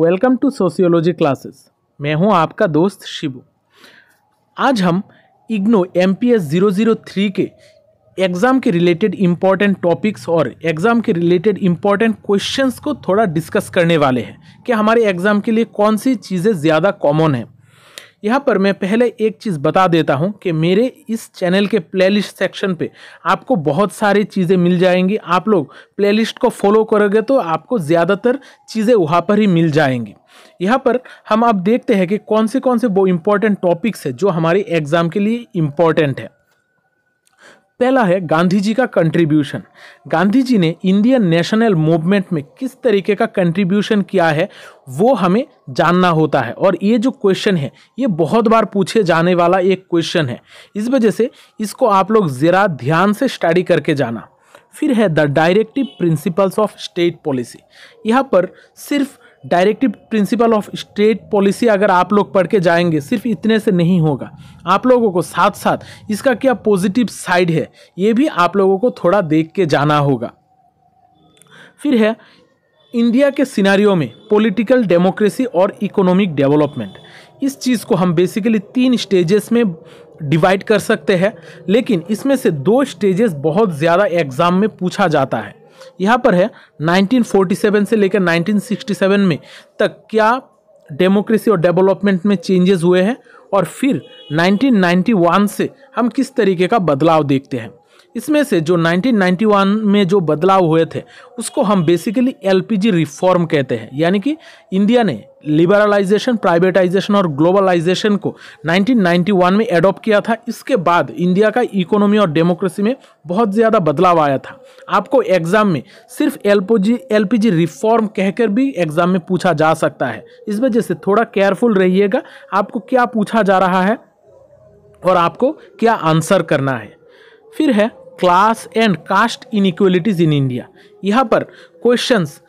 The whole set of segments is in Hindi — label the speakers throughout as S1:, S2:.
S1: वेलकम टू सोशियोलॉजी क्लासेस मैं हूं आपका दोस्त शिबू आज हम IGNOU M P S zero zero three के एग्ज़ाम के रिलेटेड इम्पॉर्टेंट टॉपिक्स और एग्ज़ाम के रिलेटेड इम्पॉर्टेंट क्वेश्चंस को थोड़ा डिस्कस करने वाले हैं कि हमारे एग्ज़ाम के लिए कौन सी चीज़ें ज़्यादा कॉमन हैं यहाँ पर मैं पहले एक चीज़ बता देता हूँ कि मेरे इस चैनल के प्लेलिस्ट सेक्शन पे आपको बहुत सारी चीज़ें मिल जाएंगी आप लोग प्लेलिस्ट को फॉलो करोगे तो आपको ज़्यादातर चीज़ें वहाँ पर ही मिल जाएंगी यहाँ पर हम आप देखते हैं कि कौन से कौन से वो इम्पोर्टेंट टॉपिक्स है जो हमारे एग्ज़ाम के लिए इम्पोर्टेंट है पहला है गांधी जी का कंट्रीब्यूशन गांधी जी ने इंडियन नेशनल मूवमेंट में किस तरीके का कंट्रीब्यूशन किया है वो हमें जानना होता है और ये जो क्वेश्चन है ये बहुत बार पूछे जाने वाला एक क्वेश्चन है इस वजह से इसको आप लोग ज़रा ध्यान से स्टडी करके जाना फिर है the directive principles of state policy यहाँ पर सिर्फ directive principle of state policy अगर आप लोग पढ़ के जाएंगे सिर्फ इतने से नहीं होगा आप लोगों को साथ साथ इसका क्या पॉजिटिव साइड है ये भी आप लोगों को थोड़ा देख के जाना होगा फिर है इंडिया के सिनारियों में पॉलिटिकल डेमोक्रेसी और इकोनॉमिक डेवलपमेंट इस चीज़ को हम बेसिकली तीन स्टेजेस में डिवाइड कर सकते हैं लेकिन इसमें से दो स्टेजेस बहुत ज़्यादा एग्ज़ाम में पूछा जाता है यहाँ पर है 1947 से लेकर 1967 में तक क्या डेमोक्रेसी और डेवलपमेंट में चेंजेस हुए हैं और फिर 1991 से हम किस तरीके का बदलाव देखते हैं इसमें से जो 1991 में जो बदलाव हुए थे उसको हम बेसिकली एलपीजी रिफॉर्म कहते हैं यानी कि इंडिया ने लिबरलाइजेशन प्राइवेटाइजेशन और ग्लोबलाइजेशन को 1991 में एडॉप्ट किया था इसके बाद इंडिया का इकोनॉमी और डेमोक्रेसी में बहुत ज़्यादा बदलाव आया था आपको एग्ज़ाम में सिर्फ एलपीजी एलपीजी रिफॉर्म कहकर भी एग्ज़ाम में पूछा जा सकता है इस वजह से थोड़ा केयरफुल रहिएगा आपको क्या पूछा जा रहा है और आपको क्या आंसर करना है फिर है class and caste inequalities in India यहाँ पर क्वेश्चंस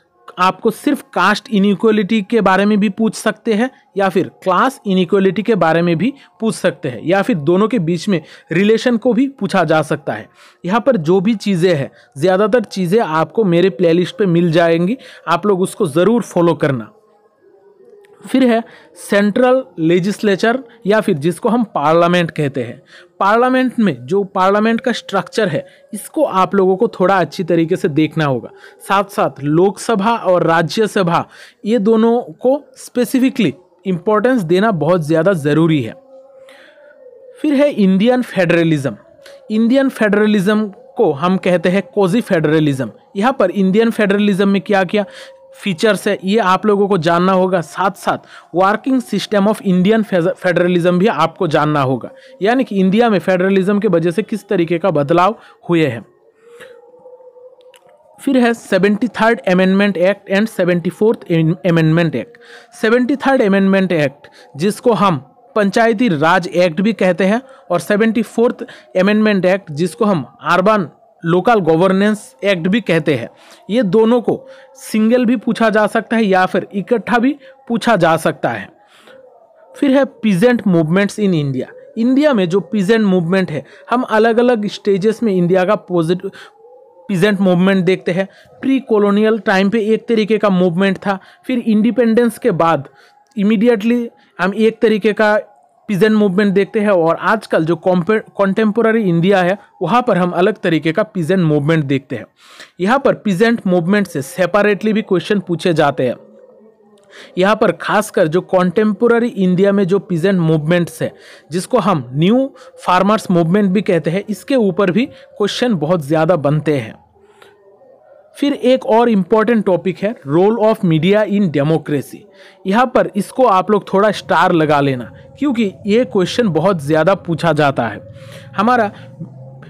S1: आपको सिर्फ कास्ट इनिक्वलिटी के बारे में भी पूछ सकते हैं या फिर क्लास इनिक्वलिटी के बारे में भी पूछ सकते हैं या फिर दोनों के बीच में रिलेशन को भी पूछा जा सकता है यहाँ पर जो भी चीज़ें हैं ज़्यादातर चीज़ें आपको मेरे लिस्ट पर मिल जाएंगी आप लोग उसको ज़रूर फॉलो करना फिर है सेंट्रल लेजिस्लेचर या फिर जिसको हम पार्लियामेंट कहते हैं पार्लियामेंट में जो पार्लियामेंट का स्ट्रक्चर है इसको आप लोगों को थोड़ा अच्छी तरीके से देखना होगा साथ साथ लोकसभा और राज्यसभा ये दोनों को स्पेसिफिकली इम्पोर्टेंस देना बहुत ज़्यादा ज़रूरी है फिर है इंडियन फेडरलिज्म इंडियन फेडरलिज्म को हम कहते हैं कोजी फेडरलिज्म यहाँ पर इंडियन फेडरलिज्म में क्या किया फीचर्स है ये आप लोगों को जानना होगा साथ साथ working system of Indian federalism भी आपको जानना होगा यानी कि इंडिया में फेडरलिज्म के वजह से किस तरीके का बदलाव हुए हैं फिर है seventy third amendment act and seventy fourth amendment act seventy third amendment act जिसको हम पंचायती राज एक्ट भी कहते हैं और सेवेंटी फोर्थ अमेंडमेंट एक्ट जिसको हम अर्बन लोकल गवर्नेंस एक्ट भी कहते हैं ये दोनों को सिंगल भी पूछा जा सकता है या फिर इकट्ठा भी पूछा जा सकता है फिर है peasant movements in India India में जो पीजेंट मूवमेंट है हम अलग अलग स्टेजेस में इंडिया का पॉजिटिव पीजेंट मूवमेंट देखते हैं प्री कॉलोनियल टाइम पे एक तरीके का मूवमेंट था फिर इंडिपेंडेंस के बाद इमीडिएटली हम एक तरीके का पिजन मूवमेंट देखते हैं और आजकल जो कॉन्टेम्पोररी इंडिया है वहाँ पर हम अलग तरीके का पिजेंट मूवमेंट देखते हैं यहाँ पर पिजेंट मूवमेंट से सेपरेटली भी क्वेश्चन पूछे जाते हैं यहाँ पर खासकर जो कॉन्टेम्पोररी इंडिया में जो पिजेंट मूवमेंट्स है जिसको हम न्यू फार्मर्स मूवमेंट भी कहते हैं इसके ऊपर भी क्वेश्चन बहुत ज़्यादा बनते हैं फिर एक और इम्पॉर्टेंट टॉपिक है role of media in democracy यहाँ पर इसको आप लोग थोड़ा स्टार लगा लेना क्योंकि ये क्वेश्चन बहुत ज़्यादा पूछा जाता है हमारा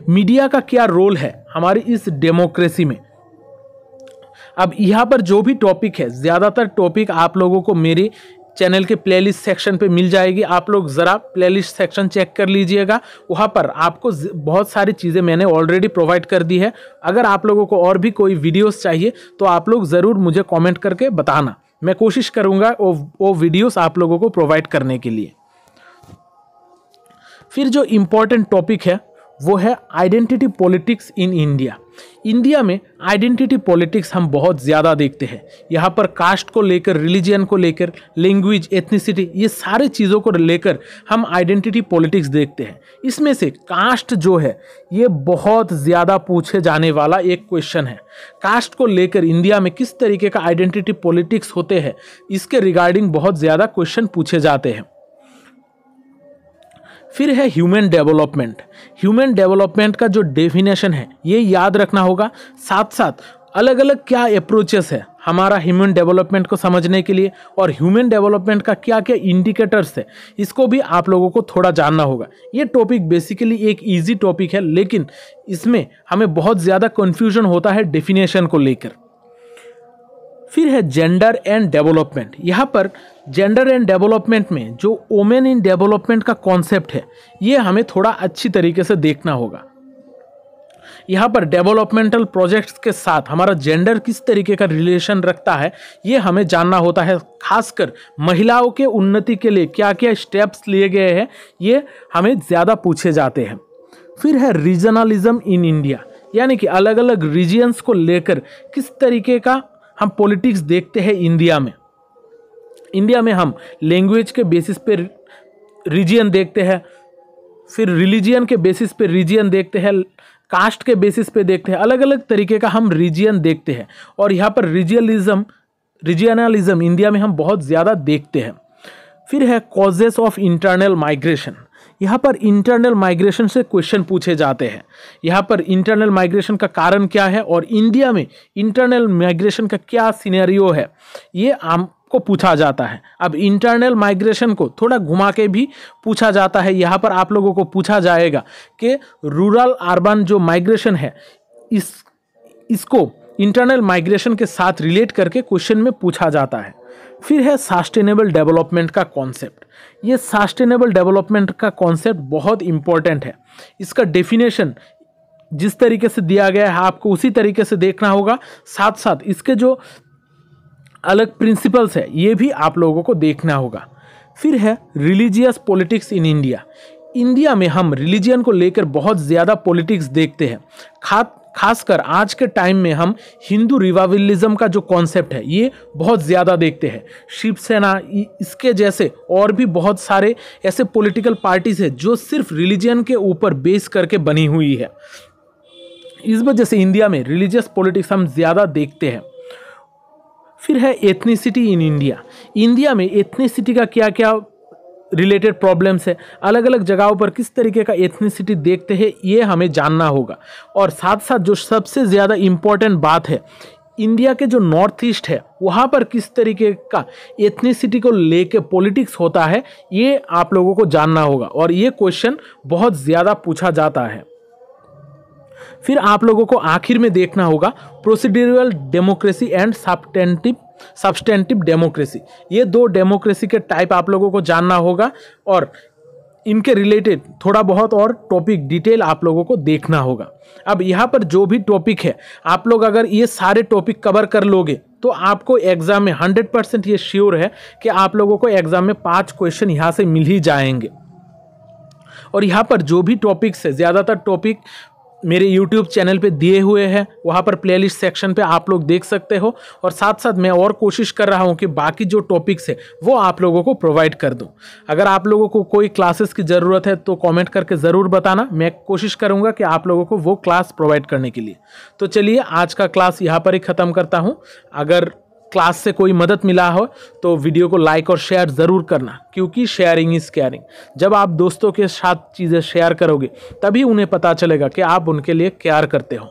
S1: मीडिया का क्या रोल है हमारी इस डेमोक्रेसी में अब यहाँ पर जो भी टॉपिक है ज़्यादातर टॉपिक आप लोगों को मेरे चैनल के प्लेलिस्ट सेक्शन पे मिल जाएगी आप लोग ज़रा प्लेलिस्ट सेक्शन चेक कर लीजिएगा वहाँ पर आपको बहुत सारी चीज़ें मैंने ऑलरेडी प्रोवाइड कर दी है अगर आप लोगों को और भी कोई वीडियोस चाहिए तो आप लोग ज़रूर मुझे कमेंट करके बताना मैं कोशिश करूँगा वो वो वीडियोस आप लोगों को प्रोवाइड करने के लिए फिर जो इम्पोर्टेंट टॉपिक है वो है identity politics in India India में आइडेंटिटी पॉलिटिक्स हम बहुत ज़्यादा देखते हैं यहाँ पर कास्ट को लेकर रिलीजन को लेकर लैंग्वेज एथनिसिटी ये सारे चीज़ों को लेकर हम आइडेंटिटी पॉलिटिक्स देखते हैं इसमें से कास्ट जो है ये बहुत ज़्यादा पूछे जाने वाला एक क्वेश्चन है कास्ट को लेकर इंडिया में किस तरीके का आइडेंटिटी पॉलिटिक्स होते हैं इसके रिगार्डिंग बहुत ज़्यादा क्वेश्चन पूछे जाते हैं फिर है ह्यूमन डेवलपमेंट ह्यूमन डेवलपमेंट का जो डेफिनेशन है ये याद रखना होगा साथ साथ अलग अलग क्या अप्रोचेस है हमारा ह्यूमन डेवलपमेंट को समझने के लिए और ह्यूमन डेवलपमेंट का क्या क्या इंडिकेटर्स है इसको भी आप लोगों को थोड़ा जानना होगा ये टॉपिक बेसिकली एक इजी टॉपिक है लेकिन इसमें हमें बहुत ज़्यादा कन्फ्यूजन होता है डेफिनेशन को लेकर फिर है जेंडर एंड डेवलपमेंट यहाँ पर जेंडर एंड डेवलपमेंट में जो ओमेन इन डेवलपमेंट का कॉन्सेप्ट है ये हमें थोड़ा अच्छी तरीके से देखना होगा यहाँ पर डेवलपमेंटल प्रोजेक्ट्स के साथ हमारा जेंडर किस तरीके का रिलेशन रखता है ये हमें जानना होता है खासकर महिलाओं के उन्नति के लिए क्या क्या स्टेप्स लिए गए हैं ये हमें ज़्यादा पूछे जाते हैं फिर है रीजनलिज्म इन इंडिया यानी कि अलग अलग रीजियंस को लेकर किस तरीके का हम पॉलिटिक्स देखते हैं इंडिया में इंडिया में हम लैंग्वेज के बेसिस पे रिजियन देखते हैं फिर रिलीजियन के बेसिस पे रिजियन देखते हैं कास्ट के बेसिस पे देखते हैं अलग अलग तरीके का हम रिजियन देखते हैं और यहाँ पर रिजियलिज्म रिजियनलिज्म इंडिया में हम बहुत ज़्यादा देखते हैं फिर है कॉजेस ऑफ इंटरनल माइग्रेशन यहाँ पर इंटरनल माइग्रेशन से क्वेश्चन पूछे जाते हैं यहाँ पर इंटरनल माइग्रेशन का कारण क्या है और इंडिया में इंटरनल माइग्रेशन का क्या सिनेरियो है ये आम को पूछा जाता है अब इंटरनल माइग्रेशन को थोड़ा घुमा के भी पूछा जाता है यहाँ पर आप लोगों को पूछा जाएगा कि रूरल अर्बन जो माइग्रेशन है इस इसको इंटरनल माइग्रेशन के साथ रिलेट करके क्वेश्चन में पूछा जाता है फिर है सस्टेनेबल डेवलपमेंट का कॉन्सेप्ट ये सस्टेनेबल डेवलपमेंट का कॉन्सेप्ट बहुत इम्पॉर्टेंट है इसका डेफिनेशन जिस तरीके से दिया गया है आपको उसी तरीके से देखना होगा साथ साथ इसके जो अलग प्रिंसिपल्स है ये भी आप लोगों को देखना होगा फिर है religious politics in India India में हम रिलीजन को लेकर बहुत ज़्यादा पॉलिटिक्स देखते हैं खास खासकर आज के टाइम में हम हिंदू रिवाविलिज्म का जो कॉन्सेप्ट है ये बहुत ज़्यादा देखते हैं शिवसेना इसके जैसे और भी बहुत सारे ऐसे पॉलिटिकल पार्टीज़ हैं जो सिर्फ रिलीजन के ऊपर बेस करके बनी हुई है इस वजह से इंडिया में रिलीजियस पॉलिटिक्स हम ज़्यादा देखते हैं फिर है एथनीसिटी इन इंडिया इंडिया में एथनीसिटी का क्या क्या रिलेटेड प्रॉब्लम्स है अलग अलग जगहों पर किस तरीके का एथनिसिटी देखते हैं ये हमें जानना होगा और साथ साथ जो सबसे ज़्यादा इम्पॉर्टेंट बात है इंडिया के जो नॉर्थ ईस्ट है वहाँ पर किस तरीके का एथनिसिटी को लेके पॉलिटिक्स होता है ये आप लोगों को जानना होगा और ये क्वेश्चन बहुत ज़्यादा पूछा जाता है फिर आप लोगों को आखिर में देखना होगा procedural democracy and substantive substantive democracy ये दो डेमोक्रेसी के टाइप आप लोगों को जानना होगा और इनके रिलेटेड थोड़ा बहुत और टॉपिक डिटेल आप लोगों को देखना होगा अब यहाँ पर जो भी टॉपिक है आप लोग अगर ये सारे टॉपिक कवर कर लोगे तो आपको एग्ज़ाम में हंड्रेड परसेंट ये श्योर है कि आप लोगों को एग्ज़ाम में पांच क्वेश्चन यहाँ से मिल ही जाएंगे और यहाँ पर जो भी टॉपिक्स है ज़्यादातर टॉपिक मेरे यूट्यूब चैनल पे दिए हुए हैं वहाँ पर प्लेलिस्ट सेक्शन पे आप लोग देख सकते हो और साथ साथ मैं और कोशिश कर रहा हूँ कि बाकी जो टॉपिक्स है वो आप लोगों को प्रोवाइड कर दूँ अगर आप लोगों को कोई क्लासेस की ज़रूरत है तो कॉमेंट करके ज़रूर बताना मैं कोशिश करूँगा कि आप लोगों को वो क्लास प्रोवाइड करने के लिए तो चलिए आज का क्लास यहाँ पर ही ख़त्म करता हूँ अगर क्लास से कोई मदद मिला हो तो वीडियो को लाइक और शेयर ज़रूर करना क्योंकि शेयरिंग इज़ केयरिंग जब आप दोस्तों के साथ चीज़ें शेयर करोगे तभी उन्हें पता चलेगा कि आप उनके लिए केयर करते हो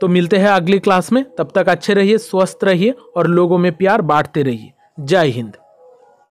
S1: तो मिलते हैं अगली क्लास में तब तक अच्छे रहिए स्वस्थ रहिए और लोगों में प्यार बांटते रहिए जय हिंद